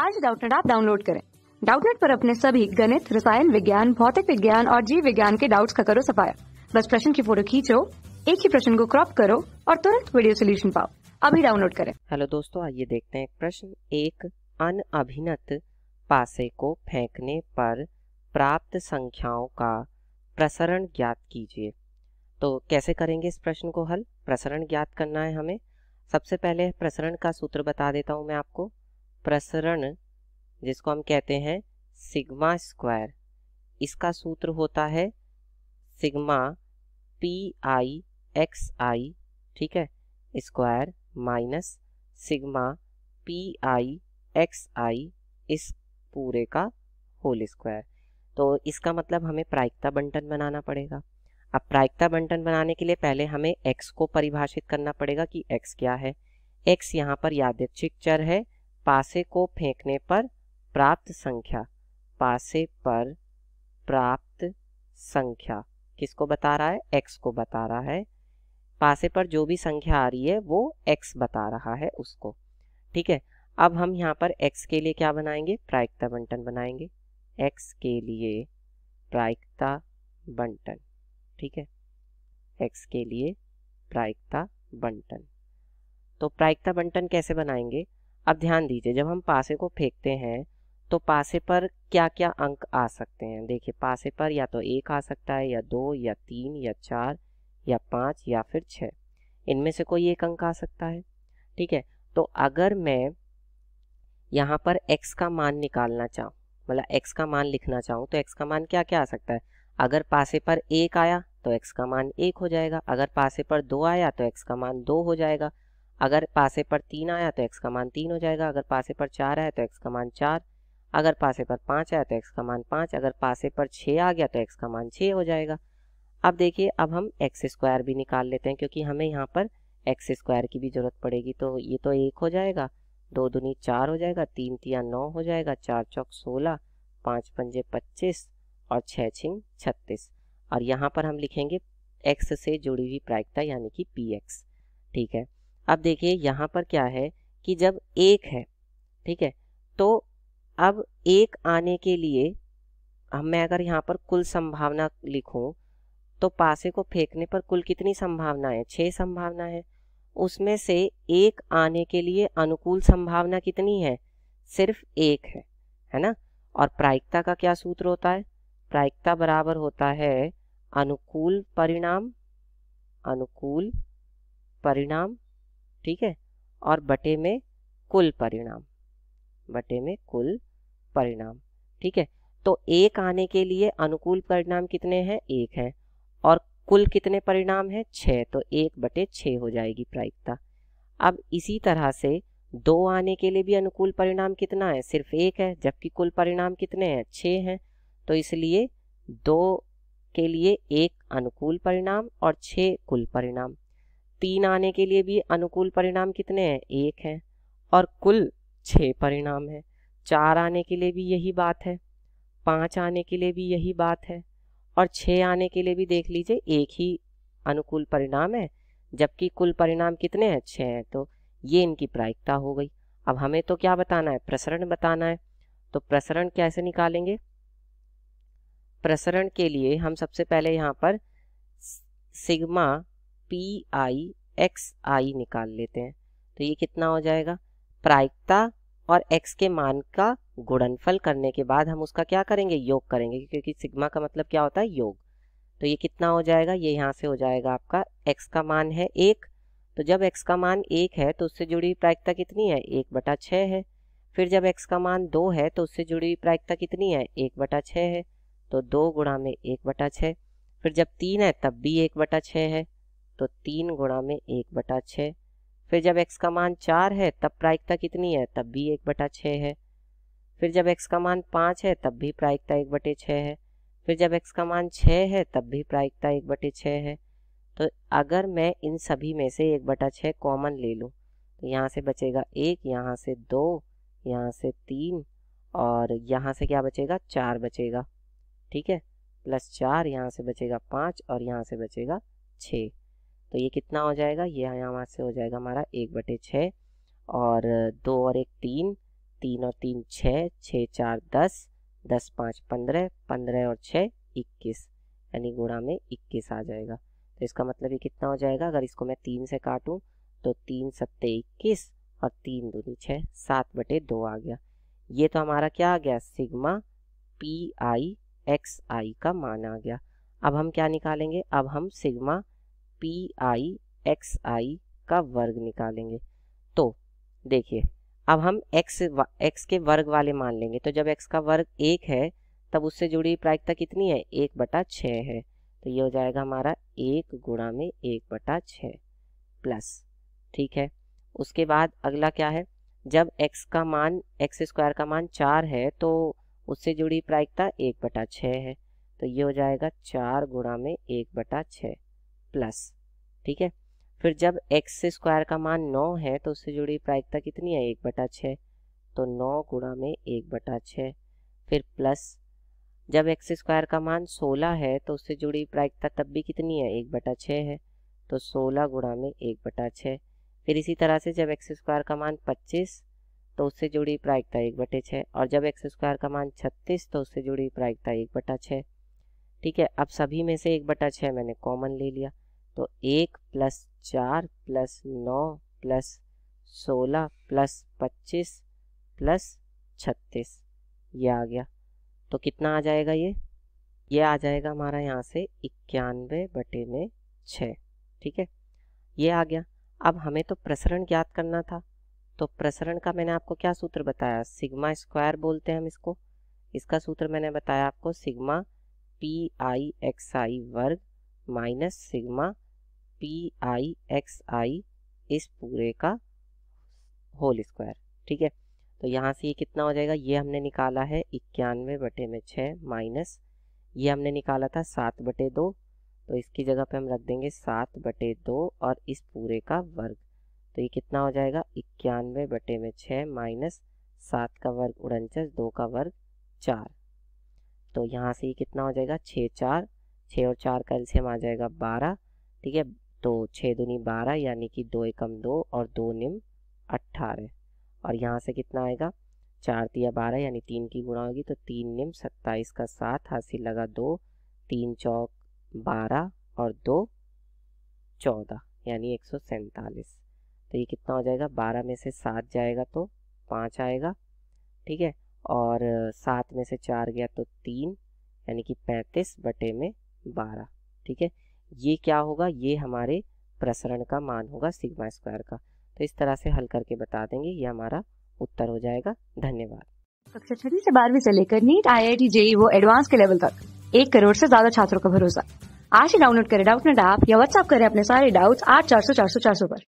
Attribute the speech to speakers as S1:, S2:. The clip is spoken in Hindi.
S1: आज डाउटनेट आप डाउनलोड करें डाउटनेट पर अपने सभी गणित रसायन विज्ञान भौतिक विज्ञान और जीव विज्ञान के डाउट्स का करो सफाया बस प्रश्न की फोटो खींचो एक ही प्रश्न को क्रॉप करो और तुरंत वीडियो सोल्यूशन पाओ अभी डाउनलोड करें हेलो दोस्तों आइए देखते हैं प्रश्न एक अन अभिनत पासे को फेंकने पर प्राप्त संख्याओं का प्रसरण ज्ञात कीजिए तो कैसे करेंगे इस प्रश्न को हल प्रसरण ज्ञात करना है हमें सबसे पहले प्रसरण का सूत्र बता देता हूं मैं आपको प्रसरण जिसको हम कहते हैं सिग्मा स्क्वायर इसका सूत्र होता है sigma P I X I ठीक है square minus sigma P I X I इस पूरे का होल स्क्वायर तो इसका मतलब हमें प्रायिकता बंटन बनाना पड़ेगा अब प्रायिकता बंटन बनाने के लिए पहले हमें एक्स को परिभाषित करना पड़ेगा कि एक्स क्या है एक्स यहाँ पर यादृच्छिक चर है पासे को फेंकने पर प्राप्त संख्या पासे पर प्राप्त संख्या किसको बता रहा है एक्स को बता रहा है पासे पर जो भी संख्या आ रही है वो एक्स बता रहा है उसको ठीक है अब हम यहाँ पर एक्स के लिए क्या बनाएंगे प्रायिकता बंटन बनाएंगे एक्स के लिए प्रायिकता बंटन ठीक है एक्स के लिए प्रायिकता बंटन तो प्रायिकता बंटन कैसे बनाएंगे अब ध्यान दीजिए जब हम पासे को फेंकते हैं तो पासे पर क्या क्या अंक आ सकते हैं देखिए पासे पर या तो एक आ सकता है या दो या तीन या चार या पाँच या फिर छः इनमें से कोई एक अंक आ सकता है ठीक है तो अगर मैं यहाँ पर x का मान निकालना चाहूँ मतलब x का मान लिखना चाहूँ तो x का मान क्या क्या आ सकता है अगर पासे पर एक आया तो x का मान एक हो जाएगा अगर पासे पर दो आया तो x का मान दो हो जाएगा अगर पासे पर तीन आया तो एक्स का मान तीन हो जाएगा अगर पासे पर चार आया तो एक्स का मान चार अगर पासे पर पाँच आया तो एक्स का मान पाँच अगर पासे पर छः आ गया तो एक्स का मान छः हो जाएगा अब देखिए अब हम एक्स स्क्वायर भी निकाल लेते हैं क्योंकि हमें यहाँ पर एक्स स्क्वायर की भी ज़रूरत पड़ेगी तो ये तो एक हो जाएगा दो दुनी चार हो जाएगा तीन तिया नौ हो जाएगा चार चौक सोलह पाँच पंजे पच्चीस और छः छिंग छत्तीस और यहाँ पर हम लिखेंगे एक्स से जुड़ी हुई प्रायिकता यानी कि पी एक्स ठीक है अब देखिए यहाँ पर क्या है कि जब एक है ठीक है तो अब एक आने के लिए अब मैं अगर यहाँ पर कुल संभावना लिखूँ तो पासे को फेंकने पर कुल कितनी संभावना है छः संभावना है उसमें से एक आने के लिए अनुकूल संभावना कितनी है सिर्फ एक है है ना और प्रायिकता का क्या सूत्र होता है प्रायिकता बराबर होता है अनुकूल परिणाम अनुकूल परिणाम ठीक है और बटे में कुल परिणाम बटे में कुल परिणाम ठीक है तो एक आने के लिए अनुकूल परिणाम कितने हैं एक है और कुल कितने परिणाम हैं छः तो एक बटे छः हो जाएगी प्रायिकता अब इसी तरह से दो आने के लिए भी अनुकूल परिणाम कितना है सिर्फ एक है जबकि कुल परिणाम कितने हैं छः हैं तो इसलिए दो के लिए एक अनुकूल परिणाम और छः कुल परिणाम तीन आने के लिए भी अनुकूल परिणाम कितने हैं एक है और कुल छः परिणाम है चार आने के लिए भी यही बात है पाँच आने के लिए भी यही बात है और छः आने के लिए भी देख लीजिए एक ही अनुकूल परिणाम है जबकि कुल परिणाम कितने हैं छः हैं तो ये इनकी प्रायिकता हो गई अब हमें तो क्या बताना है प्रसरण बताना है तो प्रसरण कैसे निकालेंगे प्रसरण के लिए हम सबसे पहले यहाँ पर sigma P I X I निकाल लेते हैं तो ये कितना हो जाएगा प्रायिकता और x के मान का गुणनफल करने के बाद हम उसका क्या करेंगे योग करेंगे क्योंकि सिग्मा का मतलब क्या होता है योग तो ये कितना हो जाएगा ये यहाँ से हो जाएगा आपका x का मान है एक तो जब x का मान एक है तो उससे जुड़ी प्रायिकता कितनी है एक बटा छः है फिर जब x का मान दो है तो उससे जुड़ी हुई प्रायिकता कितनी है एक बटा छः है तो दो गुणा में एक बटा छः फिर जब तीन है तब भी एक बटा छः है तो तीन गुणा में एक बटा छः फिर जब एक्स का मान चार है तब प्रायिकता कितनी है तब भी एक बटा छः है फिर जब एक्स का मान पाँच है तब भी प्रायिकता एक बटे छः है फिर जब एक्स का मान छः है तब भी प्रायिकता एक बटे छः है तो अगर मैं इन सभी में से एक बटा छः कॉमन ले लूँ तो यहाँ से बचेगा एक यहाँ से दो यहाँ से तीन और यहाँ से क्या बचेगा चार बचेगा ठीक है प्लस चार यहाँ से बचेगा पाँच और यहाँ से बचेगा छः तो ये कितना हो जाएगा ये यहाँ से हो जाएगा हमारा एक बटे छः और दो और एक तीन तीन और तीन छः छः चार दस दस पाँच पंद्रह पंद्रह और छः इक्कीस यानी गुणा में इक्कीस आ जाएगा तो इसका मतलब ये कितना हो जाएगा अगर इसको मैं तीन से काटूँ तो तीन सत्ते इक्कीस और तीन दूनी छः सात बटे दो आ गया ये तो हमारा क्या आ गया sigma P I X I का मान आ गया अब हम क्या निकालेंगे अब हम sigma P I X I का वर्ग निकालेंगे तो देखिए अब हम एक्स एक्स के वर्ग वाले मान लेंगे तो जब एक्स का वर्ग एक है तब उससे जुड़ी प्रायिकता कितनी है एक बटा छः है तो ये हो जाएगा हमारा एक गुणा में एक बटा छः प्लस ठीक है उसके बाद अगला क्या है जब x का मान एक्स स्क्वायर का मान चार है तो उससे जुड़ी प्रायिकता एक बटा छः है तो ये हो जाएगा चार गुणा में एक बटा छः प्लस ठीक है फिर जब एक्स स्क्वायर का मान नौ है तो उससे जुड़ी प्रायिकता कितनी है एक बटा छः तो नौ गुणा में एक बटा छः फिर प्लस जब एक्स स्क्वायर का मान सोलह है तो उससे जुड़ी प्रायिकता तब भी कितनी है एक बटा छः है तो सोलह गुणा में एक बटा छः फिर इसी तरह से जब एक्स स्क्वायर का मान पच्चीस तो उससे जुड़ी प्रायिकता एक बटे छः और जब एक्स स्क्वायर का मान छत्तीस तो उससे जुड़ी प्रायिकता एक बटा छः ठीक है अब सभी में से एक बटा छः मैंने कॉमन ले लिया तो एक प्लस चार प्लस नौ प्लस सोलह प्लस पच्चीस प्लस छत्तीस ये आ गया तो कितना आ जाएगा ये ये आ जाएगा हमारा यहाँ से इक्यानवे बटे में छः ठीक है ये आ गया अब हमें तो प्रसरण ज्ञात करना था तो प्रसरण का मैंने आपको क्या सूत्र बताया सिग्मा स्क्वायर बोलते हैं हम इसको इसका सूत्र मैंने बताया आपको sigma P I X I वर्ग minus sigma P I X I इस पूरे का होल स्क्वायर ठीक है तो यहाँ से ये कितना हो जाएगा ये हमने निकाला है इक्यानवे बटे में छः माइनस ये हमने निकाला था सात बटे दो तो इसकी जगह पे हम रख देंगे सात बटे दो और इस पूरे का वर्ग तो ये कितना हो जाएगा इक्यानवे बटे में छः माइनस सात का वर्ग उनचास दो का वर्ग चार तो यहाँ से ये कितना हो जाएगा छः चार छः और चार का एल्सियम आ जाएगा बारह ठीक है तो छः दूनी बारह यानी कि दो एकम दो और दो निम अट्ठारह और यहाँ से कितना आएगा चार तिया बारह यानी तीन की गुणा होगी तो तीन निम सत्ताईस का सात हासिल लगा दो तीन चौक बारह और दो चौदह यानी एक सौ सैंतालीस तो ये कितना हो जाएगा बारह में से सात जाएगा तो पाँच आएगा ठीक है और सात में से चार गया तो तीन यानी कि पैंतीस बटे में बारह ठीक है ये क्या होगा ये हमारे प्रसरण का मान होगा सिग्मा स्क्वायर का तो इस तरह से हल करके बता देंगे ये हमारा उत्तर हो जाएगा धन्यवाद कक्षा छठी से बारहवीं से लेकर NEET I I T JEE वो एडवांस के लेवल तक एक करोड़ से ज्यादा छात्रों का भरोसा आज ही डाउनलोड करें डाउट नेट ऐप या व्हाट्सअप करें अपने सारे डाउट्स आठ चार सौ चार सौ चार सौ पर